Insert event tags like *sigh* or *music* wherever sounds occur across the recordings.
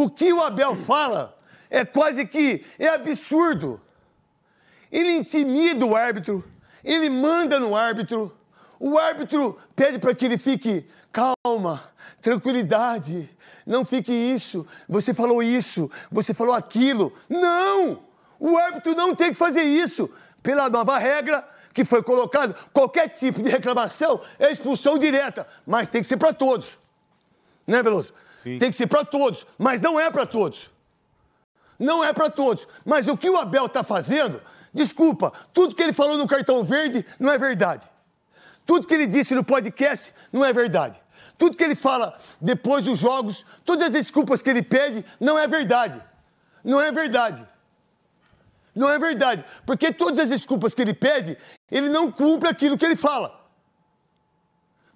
O que o Abel fala é quase que é absurdo. Ele intimida o árbitro, ele manda no árbitro. O árbitro pede para que ele fique calma, tranquilidade, não fique isso, você falou isso, você falou aquilo. Não! O árbitro não tem que fazer isso. Pela nova regra que foi colocada, qualquer tipo de reclamação é expulsão direta, mas tem que ser para todos. Né, Veloso? Sim. Tem que ser para todos, mas não é para todos. Não é para todos. Mas o que o Abel está fazendo, desculpa, tudo que ele falou no cartão verde não é verdade. Tudo que ele disse no podcast não é verdade. Tudo que ele fala depois dos jogos, todas as desculpas que ele pede, não é verdade. Não é verdade. Não é verdade. Porque todas as desculpas que ele pede, ele não cumpre aquilo que ele fala.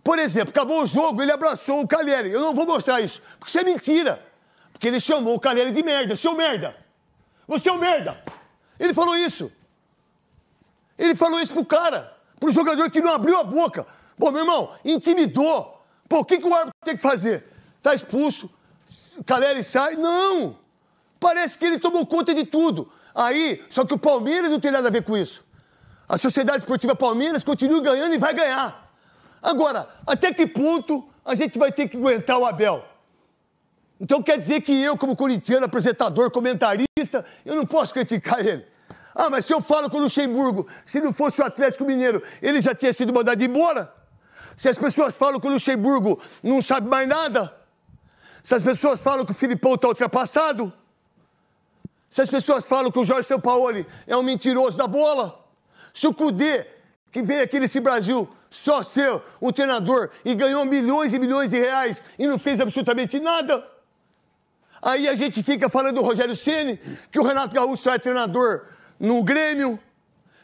Por exemplo, acabou o jogo, ele abraçou o Caleri. Eu não vou mostrar isso, porque isso é mentira. Porque ele chamou o Caleri de merda, seu merda. Você é um merda. Ele falou isso. Ele falou isso pro cara, pro jogador que não abriu a boca. Pô, meu irmão, intimidou. Pô, o que, que o árbitro tem que fazer? Tá expulso, Caleri sai. Não! Parece que ele tomou conta de tudo. Aí, só que o Palmeiras não tem nada a ver com isso. A Sociedade Esportiva Palmeiras continua ganhando e vai ganhar. Agora, até que ponto a gente vai ter que aguentar o Abel? Então quer dizer que eu, como corintiano, apresentador, comentarista, eu não posso criticar ele. Ah, mas se eu falo com o Luxemburgo, se não fosse o Atlético Mineiro, ele já tinha sido mandado embora? Se as pessoas falam que o Luxemburgo não sabe mais nada? Se as pessoas falam que o Filipão está ultrapassado? Se as pessoas falam que o Jorge Sampaoli é um mentiroso da bola? Se o Cudê, que veio aqui nesse Brasil, só ser um treinador e ganhou milhões e milhões de reais e não fez absolutamente nada. Aí a gente fica falando do Rogério Ceni, que o Renato Gaúcho só é treinador no Grêmio,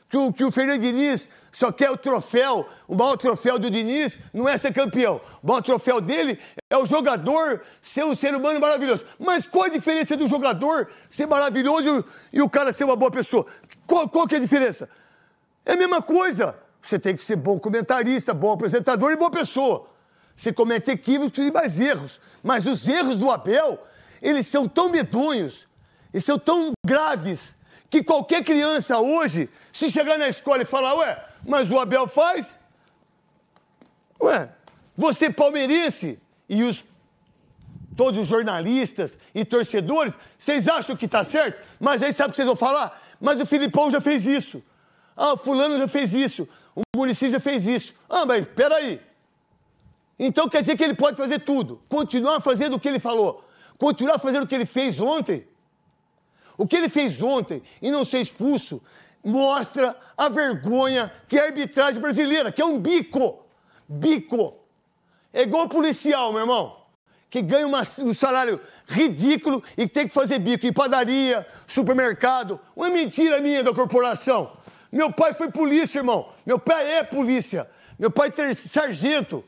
que o, que o Fernando Diniz só quer o troféu, o maior troféu do Diniz não é ser campeão. O maior troféu dele é o jogador ser um ser humano maravilhoso. Mas qual a diferença do jogador ser maravilhoso e o cara ser uma boa pessoa? Qual, qual que é a diferença? É a mesma coisa. Você tem que ser bom comentarista, bom apresentador e boa pessoa. Você comete equívocos e mais erros. Mas os erros do Abel, eles são tão medonhos, eles são tão graves, que qualquer criança hoje, se chegar na escola e falar, ué, mas o Abel faz? Ué, você palmeirense e os todos os jornalistas e torcedores, vocês acham que está certo? Mas aí sabe o que vocês vão falar? Mas o Filipão já fez isso. Ah, o fulano já fez isso. O município fez isso. Ah, mas peraí. Então quer dizer que ele pode fazer tudo. Continuar fazendo o que ele falou. Continuar fazendo o que ele fez ontem. O que ele fez ontem e não ser expulso mostra a vergonha que é a arbitragem brasileira, que é um bico. Bico. É igual policial, meu irmão, que ganha uma, um salário ridículo e tem que fazer bico em padaria, supermercado. Uma mentira minha da corporação. Meu pai foi polícia, irmão. Meu pai é polícia. Meu pai é sargento.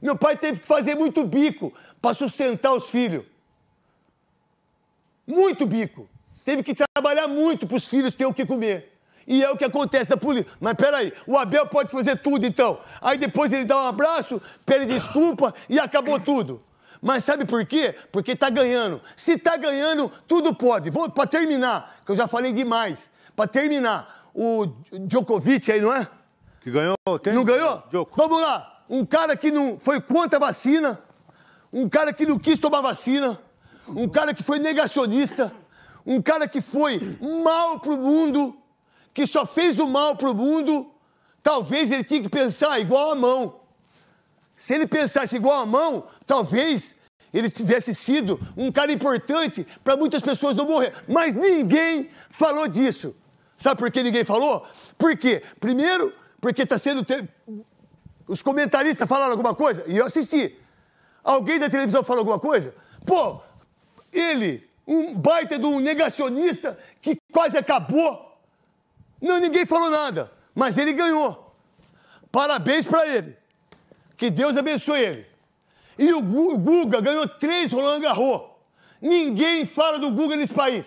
Meu pai teve que fazer muito bico para sustentar os filhos. Muito bico. Teve que trabalhar muito para os filhos terem o que comer. E é o que acontece na polícia. Mas peraí, o Abel pode fazer tudo então. Aí depois ele dá um abraço, pede desculpa e acabou tudo. Mas sabe por quê? Porque está ganhando. Se está ganhando, tudo pode. Para terminar, que eu já falei demais. Para terminar, o Djokovic aí, não é? Que ganhou, tem. Não ganhou? Djoko. Vamos lá. Um cara que não foi contra a vacina, um cara que não quis tomar vacina, um cara que foi negacionista, um cara que foi mal pro mundo, que só fez o mal pro mundo. Talvez ele tinha que pensar igual a mão. Se ele pensasse igual a mão, talvez ele tivesse sido um cara importante para muitas pessoas não morrer. Mas ninguém falou disso. Sabe por que ninguém falou? Por quê? Primeiro, porque está sendo. Te... Os comentaristas falaram alguma coisa e eu assisti. Alguém da televisão falou alguma coisa? Pô, ele, um baita de um negacionista que quase acabou. Não, ninguém falou nada, mas ele ganhou. Parabéns para ele. Que Deus abençoe ele. E o Guga ganhou três Roland Garros. Ninguém fala do Guga nesse país.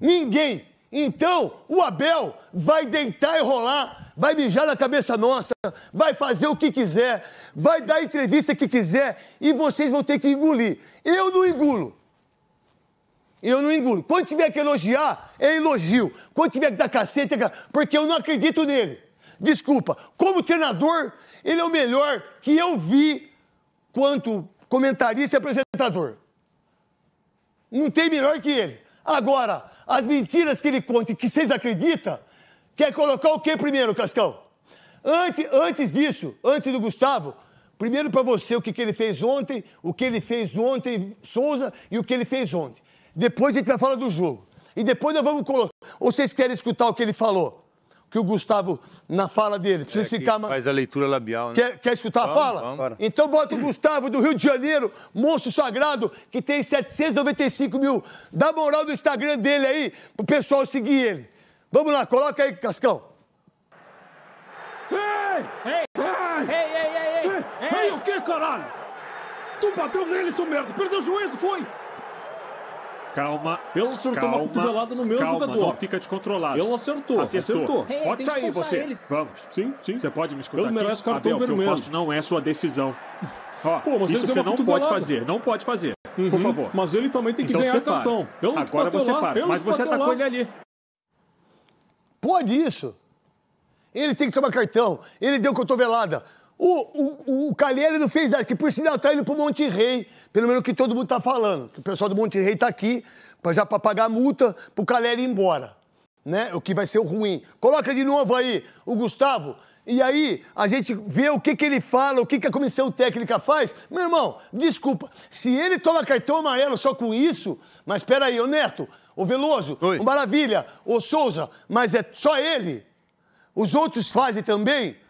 Ninguém. Então, o Abel vai deitar e rolar, vai mijar na cabeça nossa, vai fazer o que quiser, vai dar a entrevista que quiser e vocês vão ter que engolir. Eu não engulo. Eu não engulo. Quando tiver que elogiar, é elogio. Quando tiver que dar cacete, é porque eu não acredito nele. Desculpa. Como treinador, ele é o melhor que eu vi quanto comentarista e apresentador. Não tem melhor que ele. Agora, as mentiras que ele conta e que vocês acreditam, quer colocar o que primeiro, Cascão? Antes, antes disso, antes do Gustavo, primeiro para você o que, que ele fez ontem, o que ele fez ontem, Souza, e o que ele fez ontem. Depois a gente vai falar do jogo. E depois nós vamos colocar. Ou vocês querem escutar o que ele falou? que o Gustavo, na fala dele, precisa é, ficar. Faz a leitura labial, né? Quer, quer escutar vamos, a fala? Vamos. Então bota o Gustavo do Rio de Janeiro, monstro sagrado, que tem 795 mil. Dá moral do Instagram dele aí, pro pessoal seguir ele. Vamos lá, coloca aí, Cascão. Ei! Ei! Ei! Ei, ei, ei, ei! Ei, ei o que, caralho? Tu bateu nele, seu merda! Perdeu o juízo, foi! Calma. Ele acertou calma, uma cotovelada no meu calma, jogador. fica descontrolado. Ele acertou. Acertou. acertou. Hey, pode é, sair você. Ele. Vamos. Sim, sim. Você pode me escutar. Ele aqui? merece cartão Abel, vermelho. O que eu faço não é sua decisão. Ó, Pô, mas isso você não pode fazer. Não pode fazer. Uhum, Por favor. Mas ele também tem que então ganhar separa. cartão. Ele Agora você lá. para. mas você atacou ele ali. Pode isso. Ele tem que tomar cartão. Ele deu cotovelada. O, o, o Calheiro não fez nada, que por sinal está indo para o Monte Rei, pelo menos que todo mundo está falando. Que o pessoal do Monte Rei está aqui pra, já para pagar a multa para o Calheiro ir embora. Né? O que vai ser o ruim. Coloca de novo aí o Gustavo. E aí a gente vê o que, que ele fala, o que, que a comissão técnica faz. Meu irmão, desculpa. Se ele toma cartão amarelo só com isso, mas peraí, ô Neto, ô Veloso, Oi. ô Maravilha, ô Souza, mas é só ele? Os outros fazem também?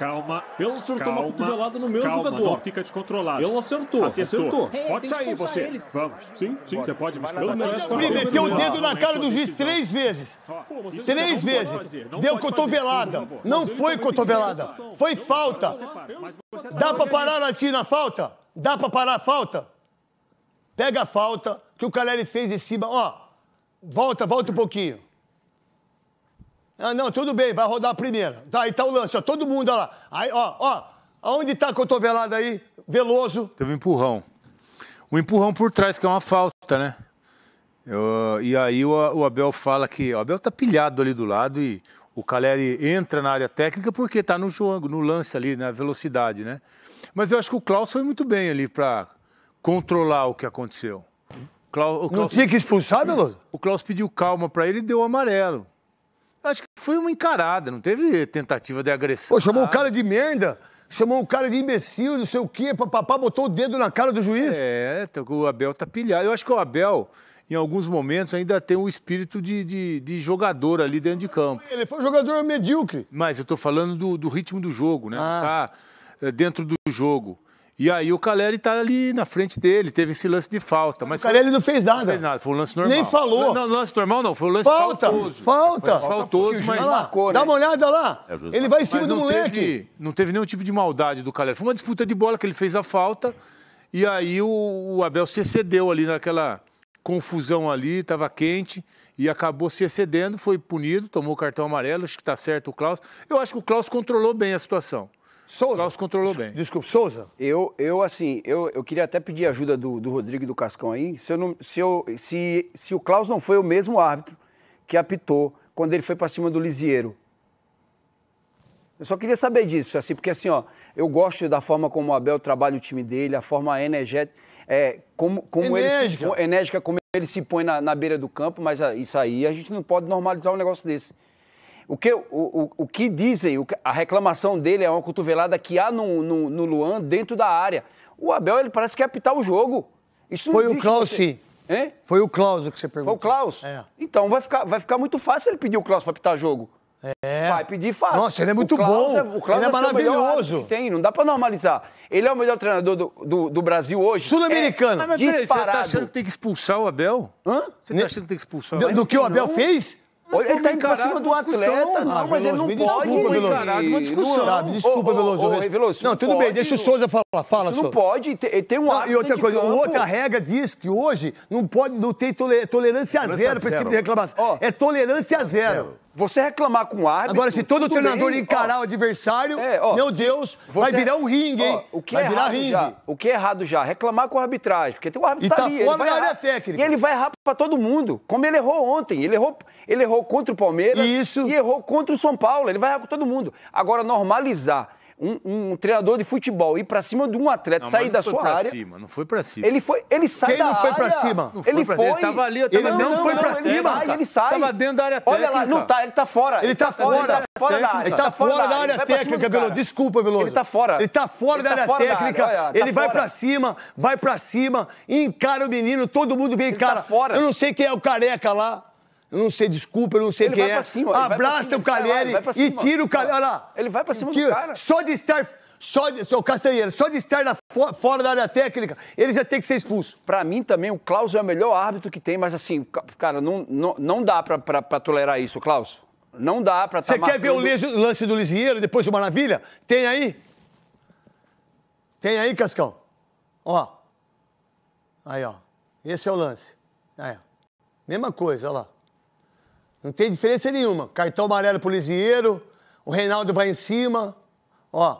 Calma. Ele acertou calma, uma cotovelada no meu calma, jogador. Não fica descontrolado. Ele acertou. Acertou. acertou. Hey, pode sair você. Ele. Vamos. Sim, sim, você pode me escolher. Ele meteu o dedo na cara é do juiz três vezes. três vezes. Deu cotovelada. Não foi cotovelada. Foi falta. Tá Dá pra parar a na falta? Dá pra parar a falta? Pega a falta que o Caleri fez em cima. Ó, volta, volta um pouquinho. Ah, não, tudo bem, vai rodar a primeira. Tá, aí tá o lance, ó, todo mundo, ó lá. Aí, ó, ó, aonde tá a cotovelada aí? Veloso. Teve um empurrão. O um empurrão por trás, que é uma falta, né? Eu, e aí o, o, Abel fala que... O Abel tá pilhado ali do lado e o Caleri entra na área técnica porque tá no jogo, no lance ali, na velocidade, né? Mas eu acho que o Klaus foi muito bem ali para controlar o que aconteceu. Klaus, o Klaus, não tinha que expulsar, Veloso? O Klaus pediu calma para ele e deu o amarelo. Foi uma encarada, não teve tentativa de agressão. Pô, chamou o cara de merda chamou o cara de imbecil, não sei o quê, papapá, botou o dedo na cara do juiz. É, o Abel tá pilhado. Eu acho que o Abel, em alguns momentos, ainda tem um espírito de, de, de jogador ali dentro de campo. Ele foi um jogador medíocre. Mas eu tô falando do, do ritmo do jogo, né? Ah. Tá é, dentro do jogo. E aí o Caleri tá ali na frente dele, teve esse lance de falta. Mas o Caleri foi... não fez nada. Não fez nada, foi um lance normal. Nem falou. Não, não lance normal não, foi um lance falta, faltoso. Falta. Foi faltoso, mas... Né? Dá uma olhada lá. É ele vai em cima do moleque. Teve, não teve nenhum tipo de maldade do Caleri. Foi uma disputa de bola que ele fez a falta e aí o, o Abel se excedeu ali naquela confusão ali, estava quente e acabou se excedendo, foi punido, tomou o cartão amarelo, acho que está certo o Klaus. Eu acho que o Klaus controlou bem a situação. Souza. O Klaus controlou bem. Desculpa, Souza. Eu, eu assim, eu, eu queria até pedir ajuda do, do Rodrigo e do Cascão aí. Se, eu não, se, eu, se, se o Klaus não foi o mesmo árbitro que apitou quando ele foi para cima do Lisieiro. Eu só queria saber disso, assim, porque assim, ó, eu gosto da forma como o Abel trabalha o time dele, a forma energética, é, como, como enérgica. ele se, enérgica, como ele se põe na, na beira do campo, mas ah, isso aí a gente não pode normalizar um negócio desse. O que, o, o, o que dizem, o, a reclamação dele é uma cotovelada que há no, no, no Luan dentro da área. O Abel, ele parece que é apitar o jogo. Isso Foi o Klaus, você... Hein? Foi o Klaus que você perguntou. Foi o Klaus? É. Então vai ficar, vai ficar muito fácil ele pedir o Klaus para apitar o jogo. É. Vai pedir fácil. Nossa, ele é muito bom. É, o Klaus ele é, é maravilhoso. tem, não dá para normalizar. Ele é o melhor treinador do, do, do Brasil hoje. Sul-americano. É ah, mas você tá achando que tem que expulsar o Abel? Hã? Você tá achando que tem que expulsar o Abel? Do, do que o Abel não? fez? ele está indo para cima do atleta. Não, mas Veloso, ele não pode desculpa, Veloso. encarar numa discussão. Não, me desculpa, Veloso. Ô, ô, Veloso não, tudo pode, bem, deixa o Souza falar. Fala, Souza. não pode, tem, tem um não, E outra coisa, campo. outra regra diz que hoje não pode, não tem tolerância, tolerância zero para esse tipo de reclamação. Oh. É tolerância zero. Você reclamar com o árbitro. Agora, se todo treinador bem, encarar ó, o adversário, é, ó, meu Deus, você, vai virar um ringue, hein? Ó, o que vai é virar ringue. Já, o que é errado já? Reclamar com a arbitragem, porque tem um árbitro e tá, tá ali. ele vai da área técnica. E ele vai errar pra todo mundo. Como ele errou ontem. Ele errou ele errou contra o Palmeiras Isso. e errou contra o São Paulo. Ele vai errar com todo mundo. Agora, normalizar um, um, treinador de futebol ir para cima de um atleta, não, sair da sua área. Cima, não foi para cima. Ele foi, ele sai Quem da não foi para cima? Não foi ele foi. Cima. Ele tava ali, tava ele não, não foi para cima. Sai, ele sai. Tava dentro da área técnica. Olha lá, não tá, ele tá fora. Ele, ele tá, tá fora. Tá ele tá fora da área. Ele tá fora da área técnica, Veloso. Desculpa, Veloso. Ele tá fora. Ele tá fora da tá área técnica. Ele vai para cima, vai para cima, encara o menino, todo mundo vem fora. Eu não sei quem é o careca lá eu não sei desculpa, eu não sei ele quem é. Cima, Abraça o Calieri e tira o Calieri. Olha lá. Ele vai pra cima tira. do cara. Só de estar. Só de, o Castanheira, só de estar na, fora da área técnica, ele já tem que ser expulso. Para mim também, o Klaus é o melhor árbitro que tem, mas assim, cara, não, não, não dá para tolerar isso, Klaus. Não dá para tá Você tá quer marcando... ver o lance do Lisieiro depois do Maravilha? Tem aí? Tem aí, Cascão? Ó. Aí, ó. Esse é o lance. Aí, ó. Mesma coisa, olha lá. Não tem diferença nenhuma. Cartão amarelo pro Lisieiro, o Reinaldo vai em cima, ó.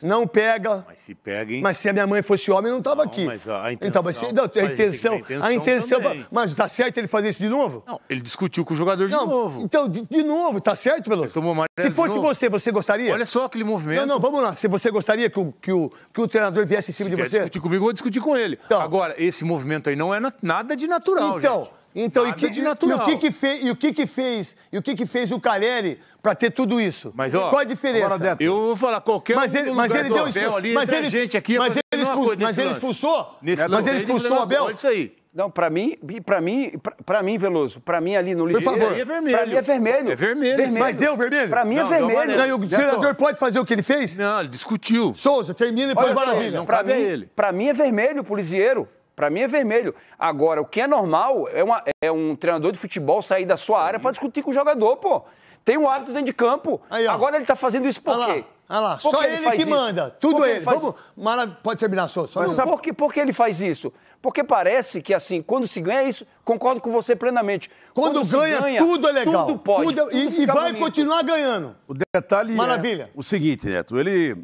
Não pega. Mas se pega, hein? Mas se a minha mãe fosse homem, não tava não, aqui. Mas a então, intenção. Então, mas se, não, a, intenção, a intenção. A intenção. mas tá certo ele fazer isso de novo? Não, ele discutiu com o jogador não, de novo. Então, de, de novo, tá certo, Veloso? tomou amarelo se fosse você, você gostaria? Olha só aquele movimento. Não, não, vamos lá. Se você gostaria que o, que o, que o treinador viesse em cima se de você? discutir comigo, eu vou discutir com ele. Então, Agora, esse movimento aí não é nada de natural, Então, gente. Então, Nada e, que, de natural. e o que que fez e o que que fez e o que que fez o Caleri para ter tudo isso? Mas, ó, Qual a diferença? Agora, eu vou falar qualquer mas ele, mas ele deu isso ali, mas ele, gente aqui, mas ele, expul, mas ele expulsou, nesse mas lance. ele expulsou o Abel. Isso aí. Não, para mim, para mim, para mim, Veloso, para mim ali no lixo. Por favor. É vermelho. para mim é vermelho. É vermelho. É vermelho. Mas deu vermelho? Para mim é não, é vermelho. Não, o treinador pode fazer o que ele fez? Não, ele discutiu. Souza, termina e põe o Maravilha. Para mim, mim, é vermelho, polizieiro. Para mim é vermelho. Agora, o que é normal é, uma, é um treinador de futebol sair da sua área para discutir com o jogador, pô. Tem um árbitro dentro de campo. Aí, Agora ele está fazendo isso por Olha quê? Olha lá, por só que ele, ele que isso? manda. Tudo ele. ele Vamos, Mara, pode terminar, só. só Mas sabe... por, que, por que ele faz isso? Porque parece que, assim, quando se ganha isso, concordo com você plenamente. Quando, quando ganha, ganha, tudo é legal. Tudo pode. Tudo, é- tudo e, e vai bonito. continuar ganhando. O detalhe é Maravilha. É o seguinte, Neto. Ele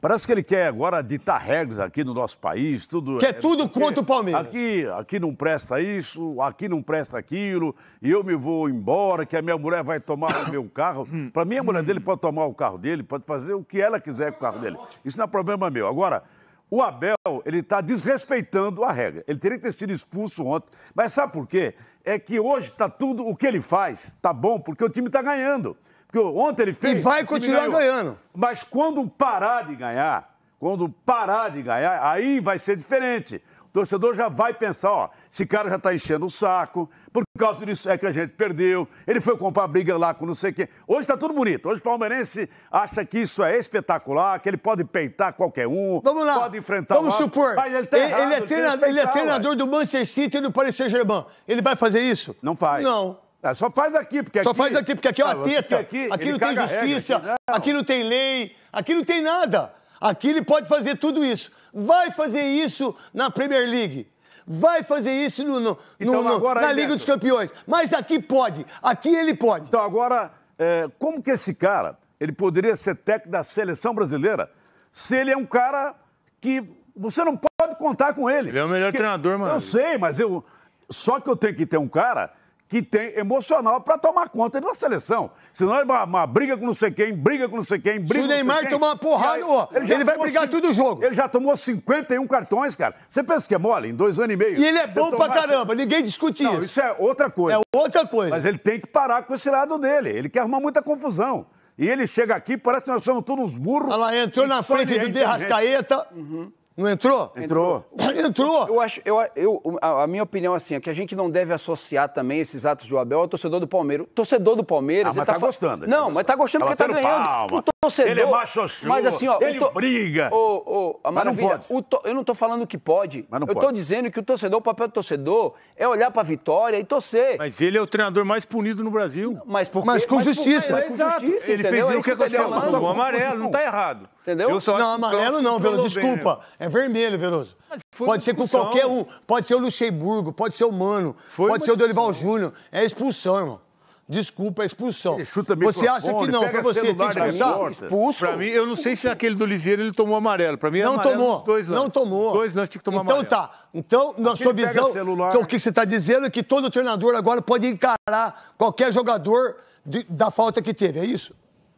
Parece que ele quer agora ditar regras aqui no nosso país, tudo. Quer é, tudo contra o Palmeiras. Aqui, aqui não presta isso, aqui não presta aquilo, e eu me vou embora, que a minha mulher vai tomar o meu carro. *coughs* Para mim, a mulher dele pode tomar o carro dele, pode fazer o que ela quiser com o carro dele. Isso não é problema meu. Agora, o Abel, ele está desrespeitando a regra. Ele teria que ter sido expulso ontem. Mas sabe por quê? É que hoje está tudo, o que ele faz, está bom, porque o time está ganhando. Porque ontem ele fez. E vai continuar ganhando. Mas quando parar de ganhar, quando parar de ganhar, aí vai ser diferente. O torcedor já vai pensar, ó, esse cara já tá enchendo o saco, por causa disso é que a gente perdeu, ele foi comprar briga lá com não sei quem. Hoje tá tudo bonito. Hoje o palmeirense acha que isso é espetacular, que ele pode peitar qualquer um, Vamos lá. pode enfrentar Vamos o Vamos supor, ele, tá é errado, ele, é treinador, ele é treinador do Manchester City e do Paris Saint-Germain. Ele vai fazer isso? Não faz. Não. Ah, só faz aqui, porque aqui. Só faz aqui, porque aqui é uma ah, teta. Aqui, aqui não tem justiça, aqui, não. aqui não tem lei, aqui não tem nada. Aqui ele pode fazer tudo isso. Vai fazer isso na Premier League. Vai fazer isso no, no, então, no, agora, na aí, Liga dos Campeões. Mas aqui pode. Aqui ele pode. Então, agora, é, como que esse cara ele poderia ser técnico da seleção brasileira se ele é um cara que você não pode contar com ele? Ele é o melhor Porque, treinador, mano. Eu sei, mas eu. Só que eu tenho que ter um cara que tem emocional para tomar conta de uma seleção. Senão ele vai uma briga com não sei quem, briga com não sei quem, briga Se o Neymar tomar uma porrada, aí, ó, ele, ele vai brigar tudo o jogo. Ele já tomou 51 cartões, cara. Você pensa que é mole em dois anos e meio? E ele é bom pra caramba, ninguém discute não, isso. Isso é outra coisa. É outra coisa. Mas ele tem que parar com esse lado dele. Ele quer arrumar muita confusão. E ele chega aqui, parece que nós somos todos uns burros. Olha lá, entrou na frente do é Derrascaeta. Uhum. Não entrou? Entrou. Entrou. Eu acho, eu, eu, a, a minha opinião assim, é que a gente não deve associar também esses atos do Abel ao torcedor do Palmeiras. Torcedor do Palmeiras... Ah, mas tá, tá gostando. Tá não, mas tá gostando porque tá, tá ganhando. Palma. O torcedor... Ele é macho, mas assim, ó, ele to... briga. O, o, a mas não pode. To... Eu não tô falando que pode. Mas não eu tô dizendo que o torcedor, o papel do torcedor é olhar pra vitória e torcer. Mas ele é o treinador mais punido no Brasil. Mas, mas com mas justiça. Por... É mas, com justiça. Exato. Ele fez é o que aconteceu. Tá o amarelo, não tá errado. Entendeu? Eu só não, amarelo não, Veloso. Desculpa. É vermelho, Veloso. Pode ser com qualquer um. Pode ser o Luxemburgo, pode ser o Mano, foi pode ser o Dorival Júnior. É expulsão, irmão. Desculpa, é expulsão. Ele chuta você acha que não? Pra você tem expulsão? Expulso. Pra mim, eu não sei se é aquele do Liseiro ele tomou amarelo. Pra mim, é não tomou. dois lances. Não tomou. Os dois lances tinha que tomar então, amarelo. Então tá. Então, na sua visão, então, o que você está dizendo é que todo treinador agora pode encarar qualquer jogador de, da falta que teve, é isso?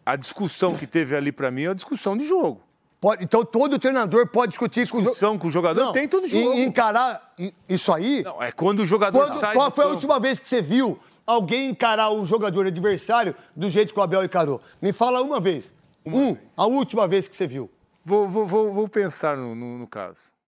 a discussão que teve ali para mim é uma discussão de jogo. Pode, então todo treinador pode discutir com o jogador. com o jogador não, tem todo jogo. E encarar isso aí. Não, é quando o jogador quando, sai. Qual foi a campo? última vez que você viu alguém encarar o jogador adversário do jeito que o Abel encarou? Me fala uma vez. Uma um, vez. a última vez que você viu. Vou, vou, vou, vou pensar no, no, no caso.